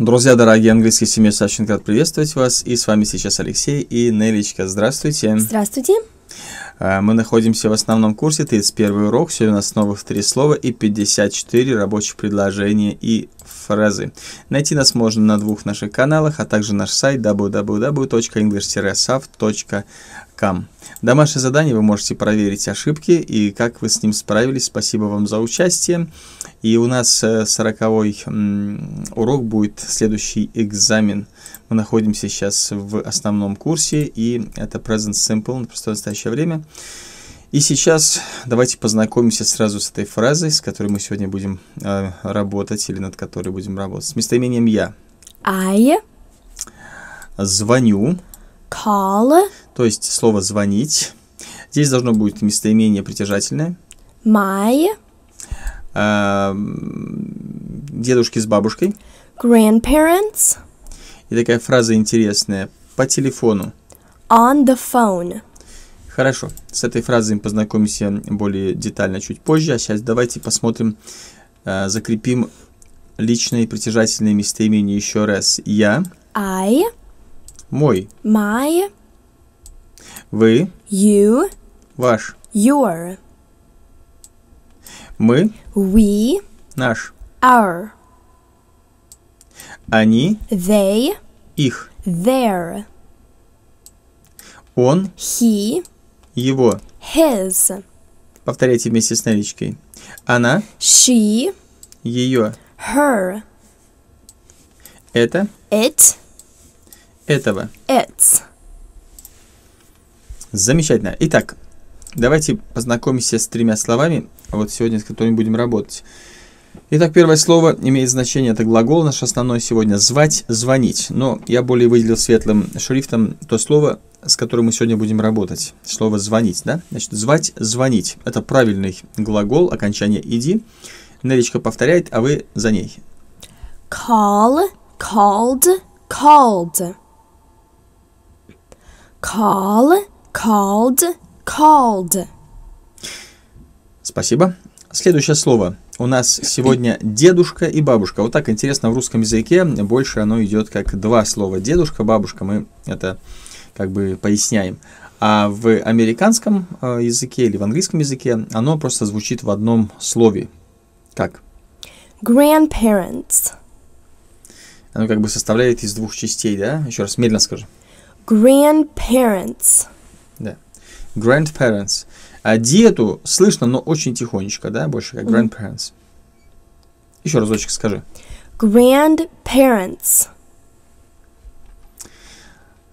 Друзья, дорогие английские семьи Савченко, рад приветствовать вас. И с вами сейчас Алексей и Нелечка. Здравствуйте. Здравствуйте. Э, мы находимся в основном курсе, 31 урок, сегодня у нас новых три слова и 54 рабочих предложения и фразы. Найти нас можно на двух наших каналах, а также наш сайт www.english-saft.com кам. В домашнем вы можете проверить ошибки и как вы с ним справились. Спасибо вам за участие. И у нас 40 э, урок будет следующий экзамен. Мы находимся сейчас в основном курсе, и это Present Simple на простое настоящее время. И сейчас давайте познакомимся сразу с этой фразой, с которой мы сегодня будем э, работать или над которой будем работать. С местоимением «я». I. Звоню. Call. То есть слово «звонить». Здесь должно будет местоимение притяжательное. My. А, дедушки с бабушкой. Grandparents. И такая фраза интересная. По телефону. On the phone. Хорошо. С этой фразой мы познакомимся более детально чуть позже. А сейчас давайте посмотрим, а, закрепим личное и притяжательное местоимение еще раз. Я. I. Мой. My. Вы. You. Ваш. Your. Мы. We. Наш. Our. Они. They. Их. Their. Он. He. Его. His. Повторяйте вместе с наличкой. Она. She. Ее. Her. Это. It. Этого. It's. Замечательно. Итак, давайте познакомимся с тремя словами, вот сегодня с которыми будем работать. Итак, первое слово имеет значение, это глагол наш основной сегодня «звать», «звонить». Но я более выделил светлым шрифтом то слово, с которым мы сегодня будем работать. Слово «звонить», да? Значит, «звать», «звонить» — это правильный глагол, окончание «иди». Нелечка повторяет, а вы за ней. Call, called, called. Call, Called, called. Спасибо. Следующее слово. У нас сегодня дедушка и бабушка. Вот так интересно в русском языке. Больше оно идет как два слова. Дедушка, бабушка. Мы это как бы поясняем. А в американском э, языке или в английском языке оно просто звучит в одном слове. Как? Grandparents. Оно как бы составляет из двух частей, да? Еще раз медленно скажи. Grandparents. Да. Grandparents. А диету слышно, но очень тихонечко, да, больше как grandparents. Еще разочек скажи. Grandparents.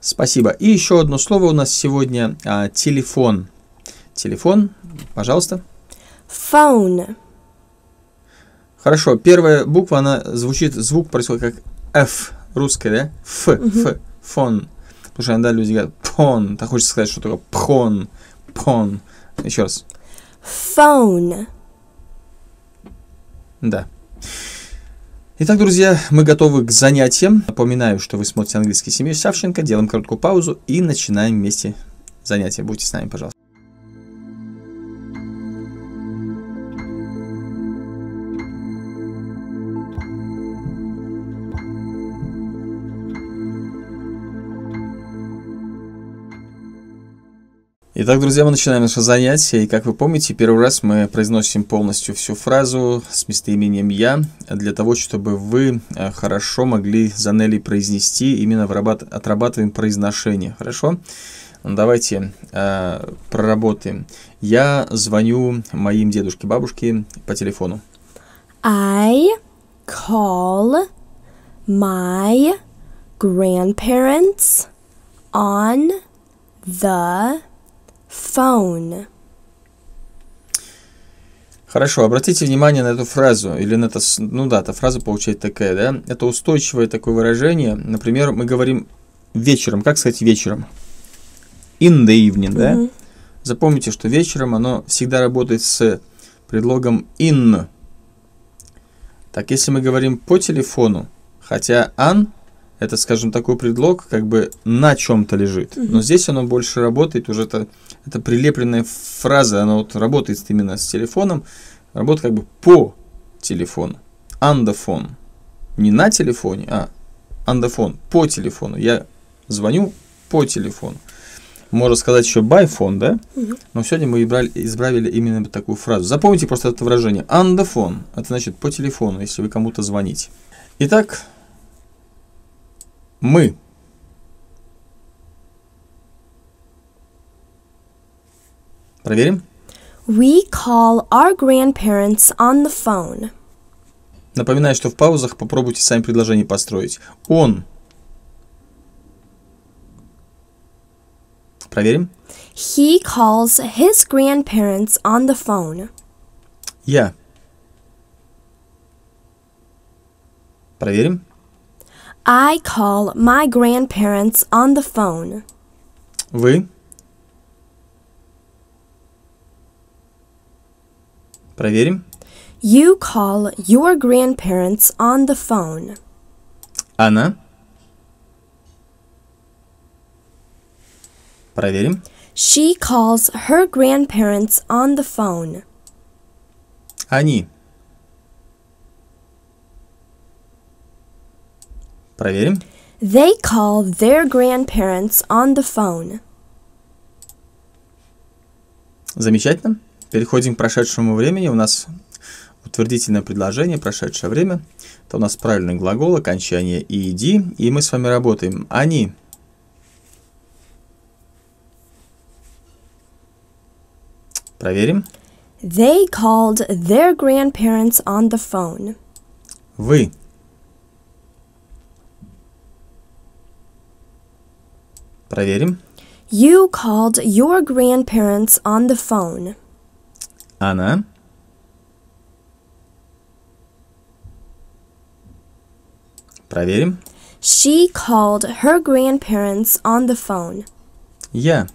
Спасибо. И еще одно слово у нас сегодня а, телефон. Телефон, пожалуйста. Phone. Хорошо. Первая буква, она звучит, звук происходит как F, русская, да? F, mm-hmm. F, phone. Потому что иногда люди говорят «пон», так хочется сказать, что такое «пон», «пон». Еще раз. Phone. Да. Итак, друзья, мы готовы к занятиям. Напоминаю, что вы смотрите английский семью Савченко, делаем короткую паузу и начинаем вместе занятия. Будьте с нами, пожалуйста. Итак, друзья, мы начинаем наше занятие. И как вы помните, первый раз мы произносим полностью всю фразу с местоимением «я», для того, чтобы вы э, хорошо могли Занелли произнести, именно отрабатываем произношение. Хорошо? Ну, давайте э, проработаем. Я звоню моим дедушке, бабушке по телефону. I call my grandparents on the phone. Хорошо, обратите внимание на эту фразу, или на это, ну да, эта фраза получается такая, да? Это устойчивое такое выражение. Например, мы говорим вечером. Как сказать вечером? In the evening, mm-hmm. да? Запомните, что вечером оно всегда работает с предлогом in. Так, если мы говорим по телефону, хотя an это, скажем, такой предлог, как бы на чем-то лежит. Угу. Но здесь оно больше работает, уже это, это прилепленная фраза, она вот работает именно с телефоном, работает как бы по телефону. Андофон Не на телефоне, а андофон по телефону. Я звоню по телефону. Можно сказать еще байфон, phone, да? Угу. Но сегодня мы избрали, избрали именно такую фразу. Запомните просто это выражение. Андофон Это значит по телефону, если вы кому-то звоните. Итак, мы. Проверим. We call our grandparents on the phone. Напоминаю, что в паузах попробуйте сами предложение построить. Он. Проверим. He calls his grandparents on the phone. Я. Проверим. I call my grandparents on the phone. Вы Проверим. You call your grandparents on the phone. Она Проверим. She calls her grandparents on the phone. Они Проверим. They call their grandparents on the phone. Замечательно. Переходим к прошедшему времени. У нас утвердительное предложение, прошедшее время. Это у нас правильный глагол, окончание «ed». И мы с вами работаем. Они. Проверим. They called their grandparents on the phone. Вы. Проверим. You called your grandparents on the phone. Она Проверим. She called her grandparents on the phone. Я.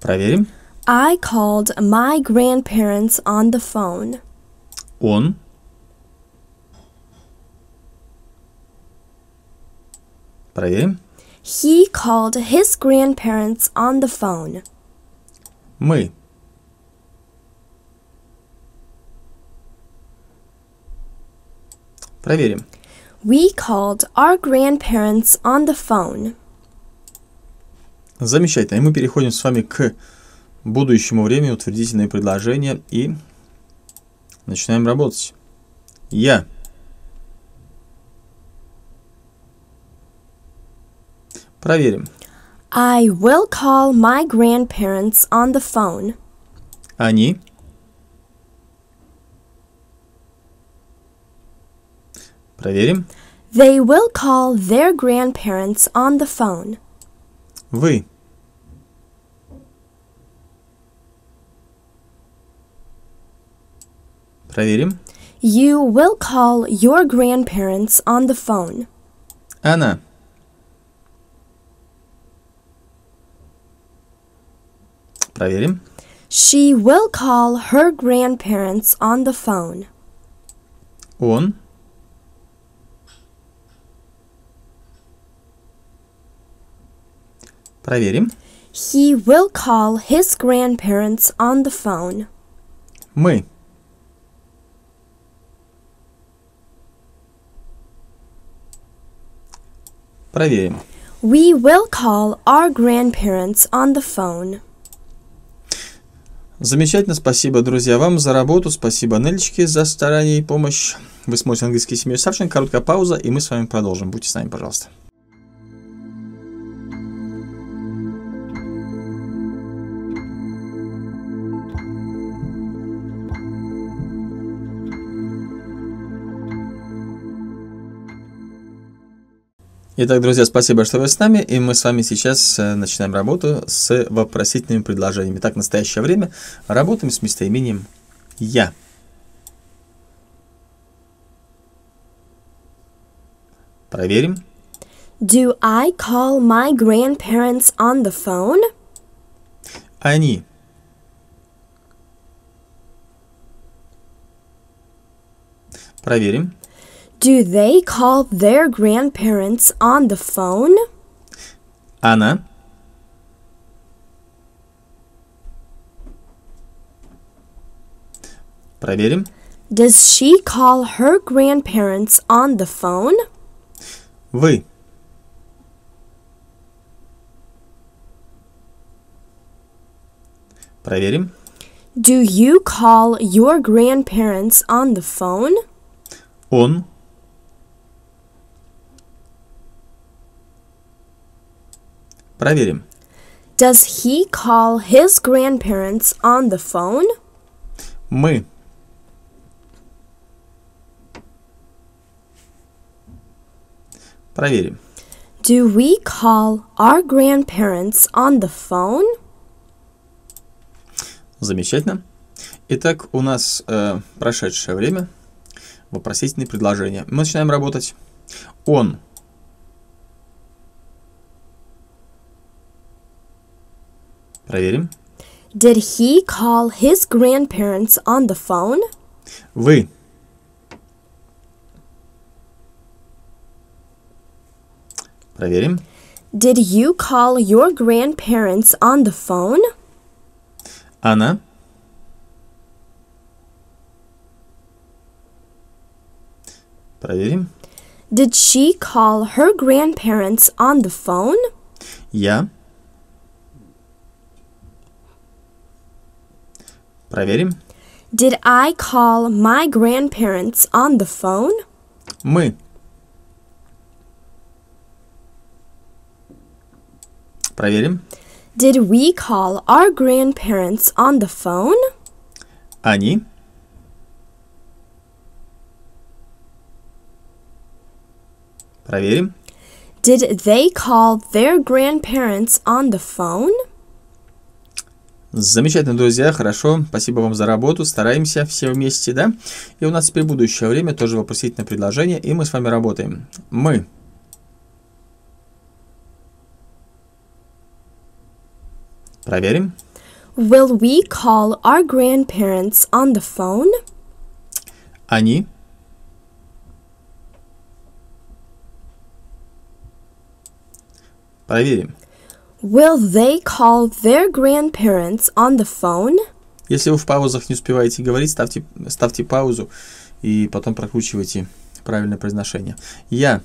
Проверим. I called my grandparents on the phone. Он. Проверим. He called his grandparents on the phone. Мы. Проверим. We called our grandparents on the phone. Замечательно. И мы переходим с вами к будущему времени, утвердительные предложения и начинаем работать. Я. Проверим. I will call my grandparents on the phone. Они. Проверим. They will call their grandparents on the phone. Вы. Проверим. You will call your grandparents on the phone. Она. Проверим. She will call her grandparents on the phone. Он Проверим. He will call his grandparents on the phone. Мы. Проверим. We will call our grandparents on the phone. Замечательно, спасибо, друзья, вам за работу, спасибо Нелечке за старание и помощь. Вы смотрите английский семью Савченко, короткая пауза, и мы с вами продолжим. Будьте с нами, пожалуйста. Итак, друзья, спасибо, что вы с нами, и мы с вами сейчас э, начинаем работу с вопросительными предложениями. Так, в настоящее время работаем с местоимением «я». Проверим. Do I call my grandparents on the phone? Они. Проверим. Do they call their grandparents on the phone? Anna, Проверим. Does she call her grandparents on the phone? Вы. Проверим. Do you call your grandparents on the phone? Он. Проверим. Does he call his grandparents on the phone? Мы. Проверим. Do we call our grandparents on the phone? Замечательно. Итак, у нас э, прошедшее время, вопросительные предложения. Мы начинаем работать. Он Проверим. Did he call his grandparents on the phone? Вы. Проверим. Did you call your grandparents on the phone? Она. Проверим. Did she call her grandparents on the phone? Я. Yeah. Проверим. Did I call my grandparents on the phone? Мы. Проверим. Did we call our grandparents on the phone? Они. Проверим. Did they call their grandparents on the phone? Замечательно, друзья, хорошо, спасибо вам за работу, стараемся все вместе, да? И у нас теперь будущее время, тоже вопросительное предложение, и мы с вами работаем. Мы. Проверим. Will we call our grandparents on the phone? Они. Проверим. Will they call their grandparents on the phone? Если вы в паузах не успеваете говорить, ставьте, ставьте паузу и потом прокручивайте правильное произношение. Я.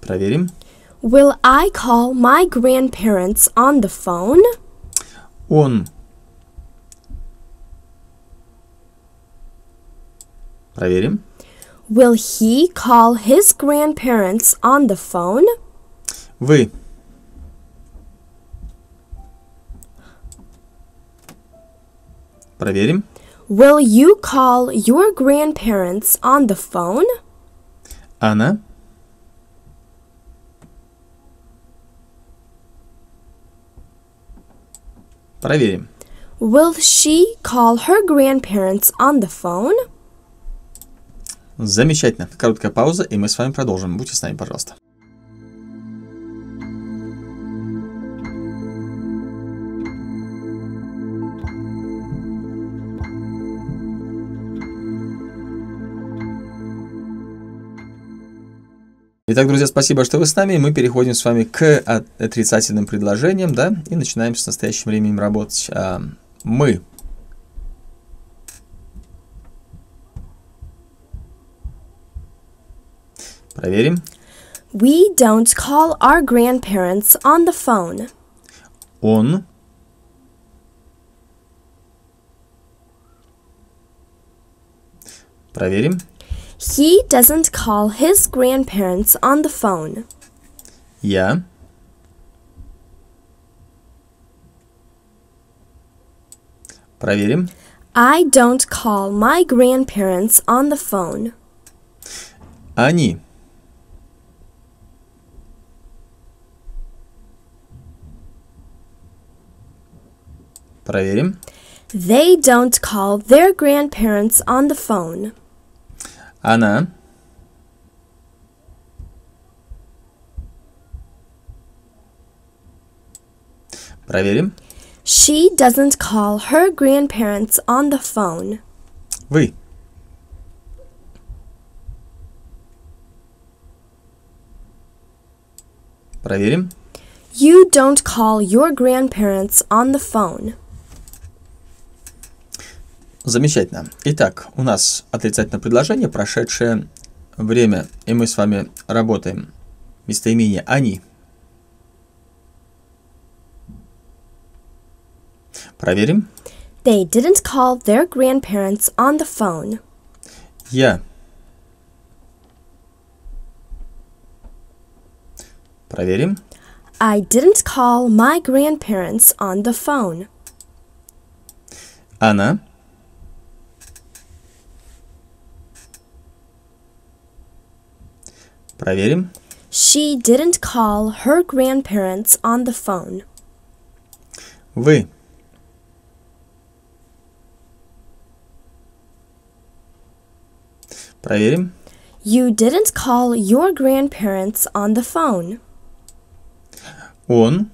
Проверим. Will I call my grandparents on the phone? Он. Проверим. Will he call his grandparents on the phone? Вы. Проверим. Will you call your grandparents on the phone? Она. Проверим. Will she call her grandparents on the phone? Замечательно. Короткая пауза, и мы с вами продолжим. Будьте с нами, пожалуйста. Итак, друзья, спасибо, что вы с нами. Мы переходим с вами к отрицательным предложениям, да, и начинаем с настоящим временем работать. Мы Проверим. We don't call our grandparents on the phone. Он Проверим. He doesn't call his grandparents on the phone. Я Проверим. I don't call my grandparents on the phone. Они Проверим. They don't call their grandparents on the phone. Она Проверим. She doesn't call her grandparents on the phone. Вы. Проверим. You don't call your grandparents on the phone. Замечательно. Итак, у нас отрицательное предложение, прошедшее время, и мы с вами работаем. Местоимение «они». Проверим. They didn't call their grandparents on the phone. Я. Проверим. I didn't call my grandparents on the phone. Она. Проверим. She didn't call her grandparents on the phone. Вы. Проверим. You didn't call your grandparents on the phone. Он.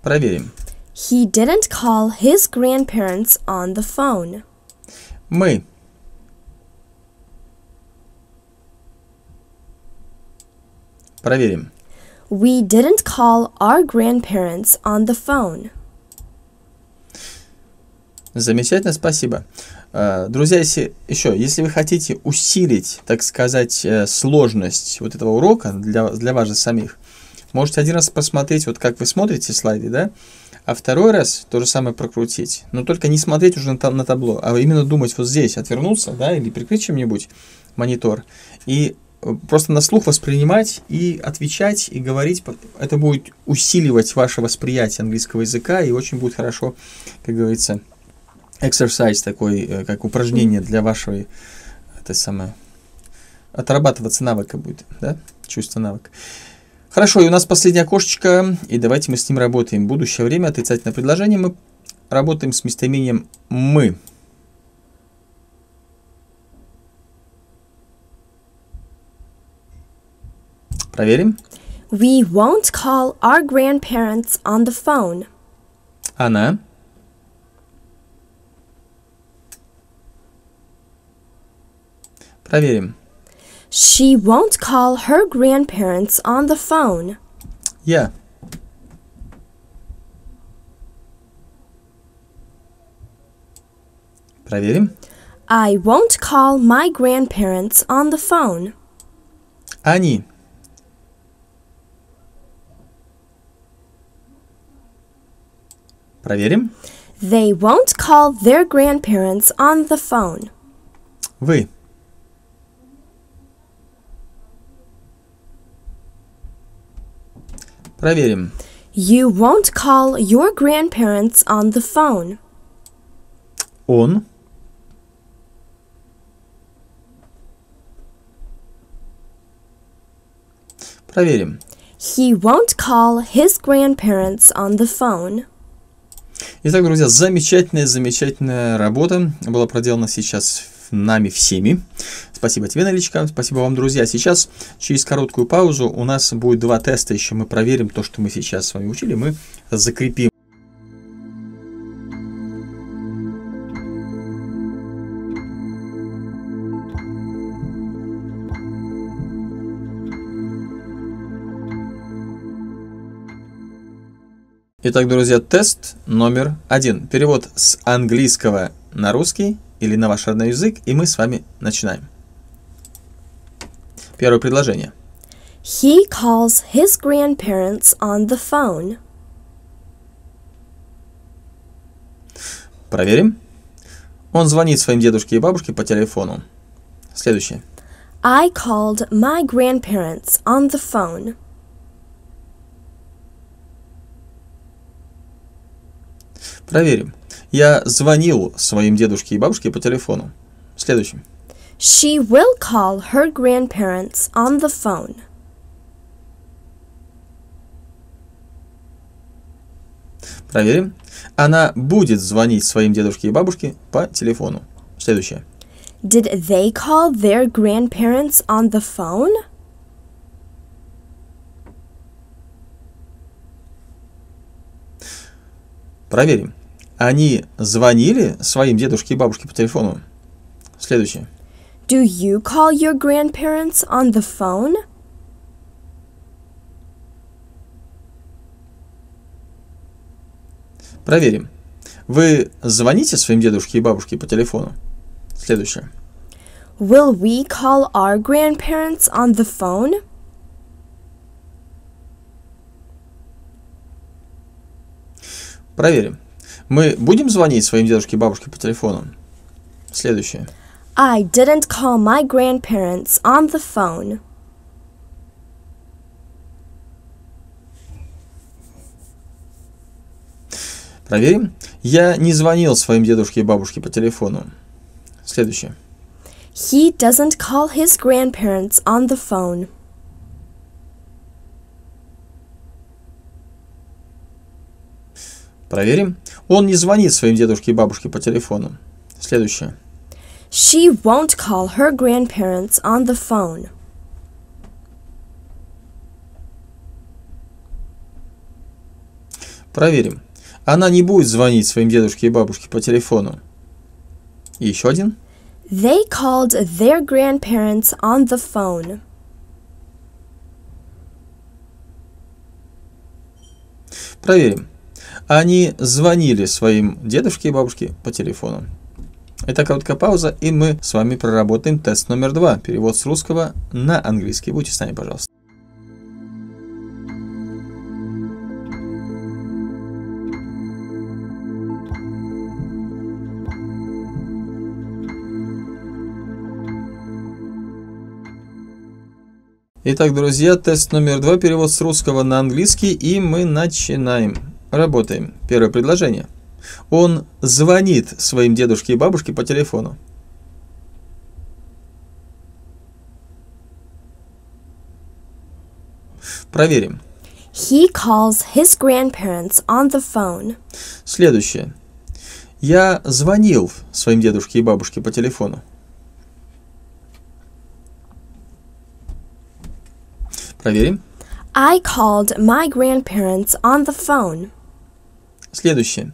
Проверим. He didn't call his grandparents on the phone. Мы. Проверим. We didn't call our grandparents on the phone. Замечательно, спасибо. Э, друзья, если, еще, если вы хотите усилить, так сказать, э, сложность вот этого урока для, для вас же самих, Можете один раз посмотреть, вот как вы смотрите слайды, да, а второй раз то же самое прокрутить. Но только не смотреть уже на, на табло, а именно думать вот здесь, отвернуться, да, или прикрыть чем-нибудь монитор. И э, просто на слух воспринимать и отвечать, и говорить. Это будет усиливать ваше восприятие английского языка, и очень будет хорошо, как говорится, exercise такой, э, как упражнение для вашей, это самое, отрабатываться навыка будет, да, чувство навыка. Хорошо, и у нас последнее окошечко, и давайте мы с ним работаем. Будущее время, отрицательное предложение, мы работаем с местоимением «мы». Проверим. We won't call our grandparents on the phone. Она. Проверим. She won't call her grandparents on the phone. Yeah. Проверим. I won't call my grandparents on the phone. Они. Проверим. They won't call their grandparents on the phone. Вы. Проверим. You won't call your grandparents on the phone. Он Проверим. He won't call his grandparents on the phone. Итак, друзья, замечательная, замечательная работа была проделана сейчас нами всеми. Спасибо тебе, Наличка. Спасибо вам, друзья. Сейчас через короткую паузу у нас будет два теста еще. Мы проверим то, что мы сейчас с вами учили. Мы закрепим. Итак, друзья, тест номер один. Перевод с английского на русский или на ваш родной язык, и мы с вами начинаем. Первое предложение. He calls his grandparents on the phone. Проверим. Он звонит своим дедушке и бабушке по телефону. Следующее. I called my grandparents on the phone. Проверим. Я звонил своим дедушке и бабушке по телефону. Следующим. She will call her grandparents on the phone. Проверим. Она будет звонить своим дедушке и бабушке по телефону. Следующее. Did they call their grandparents on the phone? Проверим. Они звонили своим дедушке и бабушке по телефону? Следующее. Do you call your grandparents on the phone? Проверим. Вы звоните своим дедушке и бабушке по телефону? Следующее. Will we call our grandparents on the phone? Проверим. Мы будем звонить своим дедушке и бабушке по телефону? Следующее. I didn't call my grandparents on the phone. Проверим. Я не звонил своим дедушке и бабушке по телефону. Следующее. He doesn't call his grandparents on the phone. Проверим. Он не звонит своим дедушке и бабушке по телефону. Следующее. She won't call her grandparents on the phone. Проверим. Она не будет звонить своим дедушке и бабушке по телефону. И еще один. They called their grandparents on the phone. Проверим. Они звонили своим дедушке и бабушке по телефону. Это короткая пауза, и мы с вами проработаем тест номер два. Перевод с русского на английский. Будьте с нами, пожалуйста. Итак, друзья, тест номер два, перевод с русского на английский, и мы начинаем. Работаем. Первое предложение. Он звонит своим дедушке и бабушке по телефону. Проверим. He calls his grandparents on the phone. Следующее. Я звонил своим дедушке и бабушке по телефону. Проверим. I called my grandparents on the phone следующее.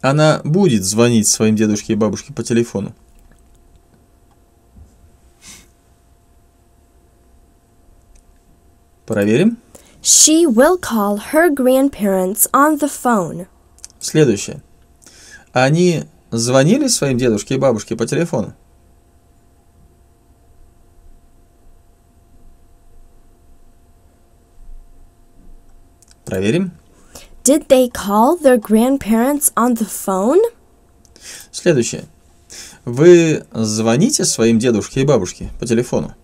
Она будет звонить своим дедушке и бабушке по телефону. Проверим. She will call her grandparents on the phone. Следующее. Они звонили своим дедушке и бабушке по телефону? Проверим. Did they call their grandparents on the phone? Следующее. Вы звоните своим дедушке и бабушке по телефону?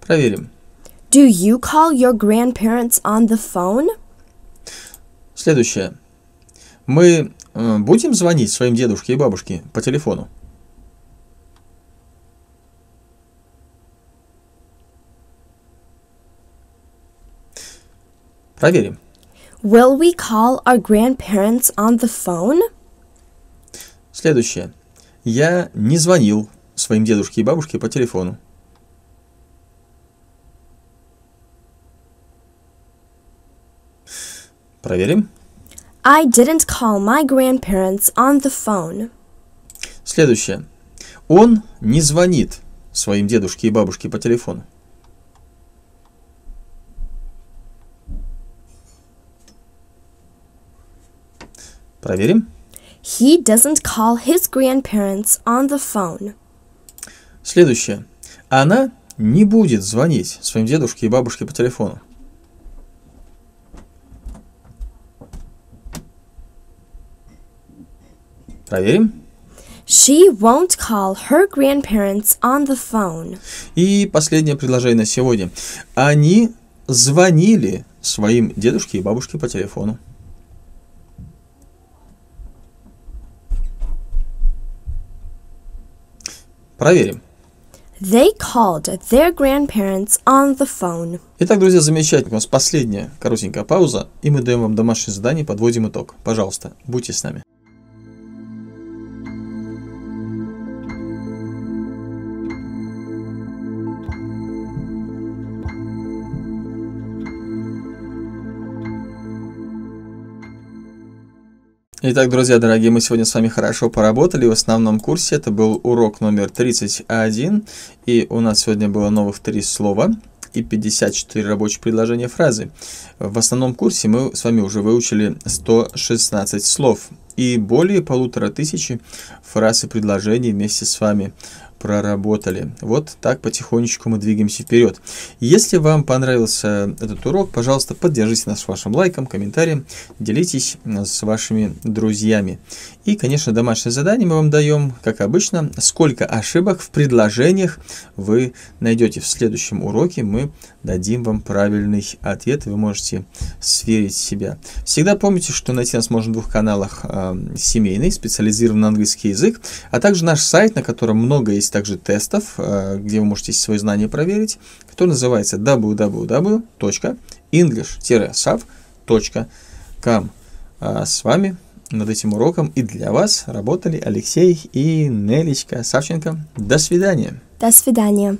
Проверим. Do you call your grandparents on the phone? Следующее. Мы э, будем звонить своим дедушке и бабушке по телефону? Проверим. Will we call our grandparents on the phone? Следующее. Я не звонил своим дедушке и бабушке по телефону. Проверим. I didn't call my grandparents on the phone. Следующее. Он не звонит своим дедушке и бабушке по телефону. Проверим. He doesn't call his grandparents on the phone. Следующее. Она не будет звонить своим дедушке и бабушке по телефону. Проверим. She won't call her grandparents on the phone. И последнее предложение на сегодня. Они звонили своим дедушке и бабушке по телефону. Проверим. They called their grandparents on the phone. Итак, друзья, замечательно. У нас последняя коротенькая пауза, и мы даем вам домашнее задание, подводим итог. Пожалуйста, будьте с нами. Итак, друзья дорогие, мы сегодня с вами хорошо поработали. В основном курсе это был урок номер 31. И у нас сегодня было новых три слова и 54 рабочих предложения фразы. В основном курсе мы с вами уже выучили 116 слов и более полутора тысячи фраз и предложений вместе с вами проработали. Вот так потихонечку мы двигаемся вперед. Если вам понравился этот урок, пожалуйста, поддержите нас вашим лайком, комментарием, делитесь э, с вашими друзьями. И, конечно, домашнее задание мы вам даем, как обычно, сколько ошибок в предложениях вы найдете в следующем уроке, мы дадим вам правильный ответ, вы можете сверить себя. Всегда помните, что найти нас можно в двух каналах э, семейный, специализированный на английский язык, а также наш сайт, на котором много есть есть также тестов, э, где вы можете свои знания проверить, который называется wwwenglish savcom а, С вами над этим уроком и для вас работали Алексей и Нелечка Савченко. До свидания. До свидания.